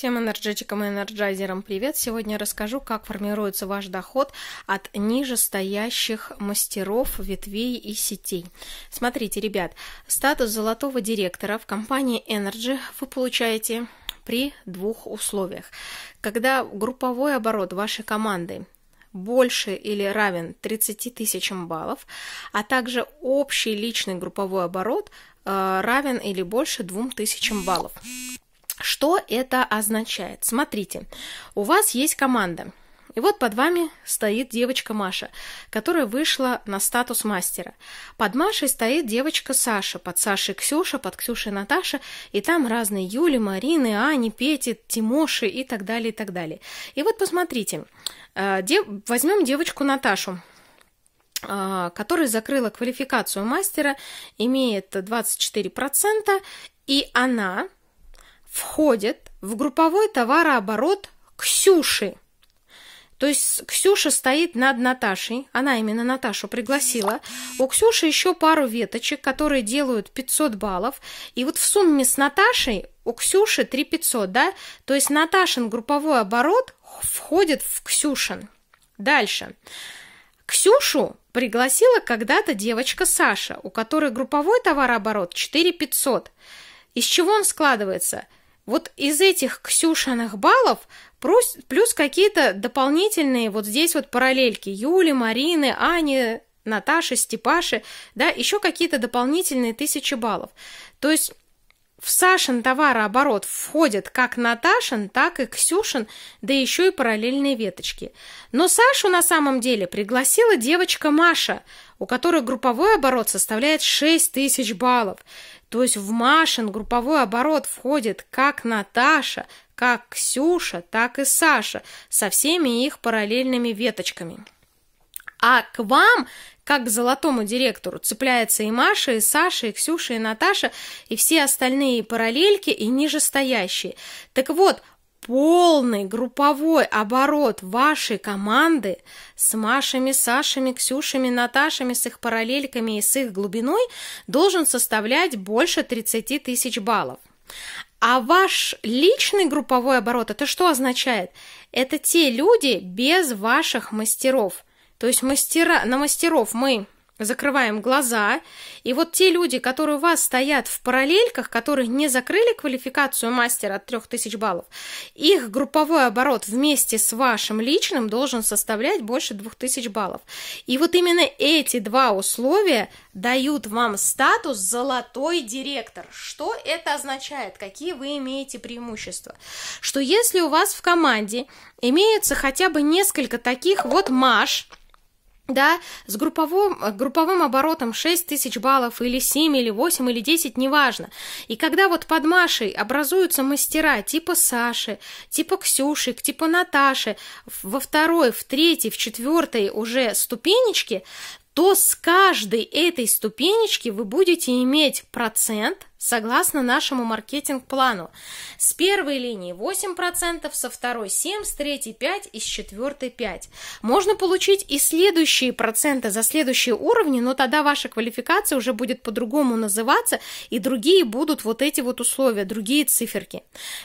Всем энергетикам и энерджайзерам привет! Сегодня расскажу, как формируется ваш доход от нижестоящих мастеров, ветвей и сетей. Смотрите, ребят, статус золотого директора в компании Energy вы получаете при двух условиях. Когда групповой оборот вашей команды больше или равен 30 тысячам баллов, а также общий личный групповой оборот э, равен или больше 2000 баллов. Что это означает? Смотрите, у вас есть команда. И вот под вами стоит девочка Маша, которая вышла на статус мастера. Под Машей стоит девочка Саша, под Сашей Ксюша, под Ксюшей Наташа, и там разные Юли, Марины, Ани, Пети, Тимоши и так далее, и так далее. И вот посмотрите, э, возьмем девочку Наташу, э, которая закрыла квалификацию мастера, имеет 24%, и она входит в групповой товарооборот Ксюши. То есть Ксюша стоит над Наташей, она именно Наташу пригласила. У Ксюши еще пару веточек, которые делают 500 баллов. И вот в сумме с Наташей у Ксюши 3500, да? То есть Наташин групповой оборот входит в Ксюшин. Дальше. Ксюшу пригласила когда-то девочка Саша, у которой групповой товарооборот 4500. Из чего он складывается – вот из этих Ксюшиных баллов плюс, плюс какие-то дополнительные вот здесь вот параллельки Юли, Марины, Ани, Наташи, Степаши, да, еще какие-то дополнительные тысячи баллов. То есть в Сашин товарооборот входят как Наташин, так и Ксюшин, да еще и параллельные веточки. Но Сашу на самом деле пригласила девочка Маша, у которой групповой оборот составляет 6 тысяч баллов. То есть в Машин групповой оборот входит как Наташа, как Ксюша, так и Саша, со всеми их параллельными веточками. А к вам как к золотому директору цепляется и Маша, и Саша, и Ксюша, и Наташа, и все остальные параллельки и нижестоящие. Так вот, полный групповой оборот вашей команды с Машами, Сашами, Ксюшами, Наташами, с их параллельками и с их глубиной должен составлять больше 30 тысяч баллов. А ваш личный групповой оборот, это что означает? Это те люди без ваших мастеров – то есть мастера, на мастеров мы закрываем глаза, и вот те люди, которые у вас стоят в параллельках, которые не закрыли квалификацию мастера от 3000 баллов, их групповой оборот вместе с вашим личным должен составлять больше 2000 баллов. И вот именно эти два условия дают вам статус «золотой директор». Что это означает? Какие вы имеете преимущества? Что если у вас в команде имеется хотя бы несколько таких вот Маш, да, с групповым, э, групповым оборотом 6 тысяч баллов или 7, или 8, или 10, неважно. И когда вот под Машей образуются мастера типа Саши, типа Ксюши, типа Наташи, во второй, в третьей, в четвертой уже ступенечке, то с каждой этой ступенечки вы будете иметь процент согласно нашему маркетинг-плану. С первой линии 8%, со второй 7%, с третьей 5% и с четвертой 5%. Можно получить и следующие проценты за следующие уровни, но тогда ваша квалификация уже будет по-другому называться, и другие будут вот эти вот условия, другие циферки.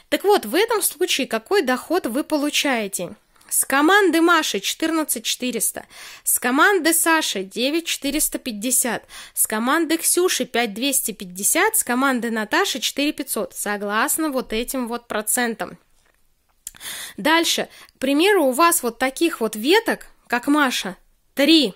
Так вот, в этом случае какой доход вы получаете? С команды Маши 14400, с команды Саши 9450, с команды Ксюши 5250, с команды Наташи 4500, согласно вот этим вот процентам. Дальше, к примеру, у вас вот таких вот веток, как Маша, 3.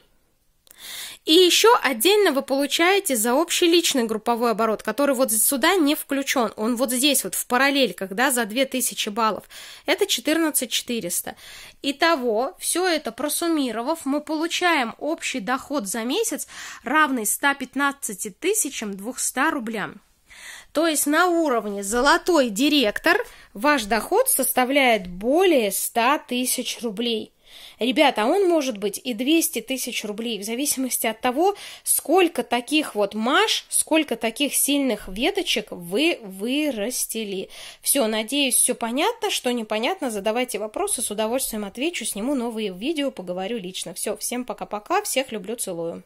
И еще отдельно вы получаете за общий личный групповой оборот, который вот сюда не включен. Он вот здесь вот в параллельках, да, за 2000 баллов. Это 14400. Итого, все это просуммировав, мы получаем общий доход за месяц, равный 115 200 рублям. То есть на уровне золотой директор ваш доход составляет более 100 тысяч рублей. Ребята, а он может быть и 200 тысяч рублей, в зависимости от того, сколько таких вот маш, сколько таких сильных веточек вы вырастили. Все, надеюсь, все понятно, что непонятно, задавайте вопросы, с удовольствием отвечу, сниму новые видео, поговорю лично. Все, всем пока-пока, всех люблю, целую.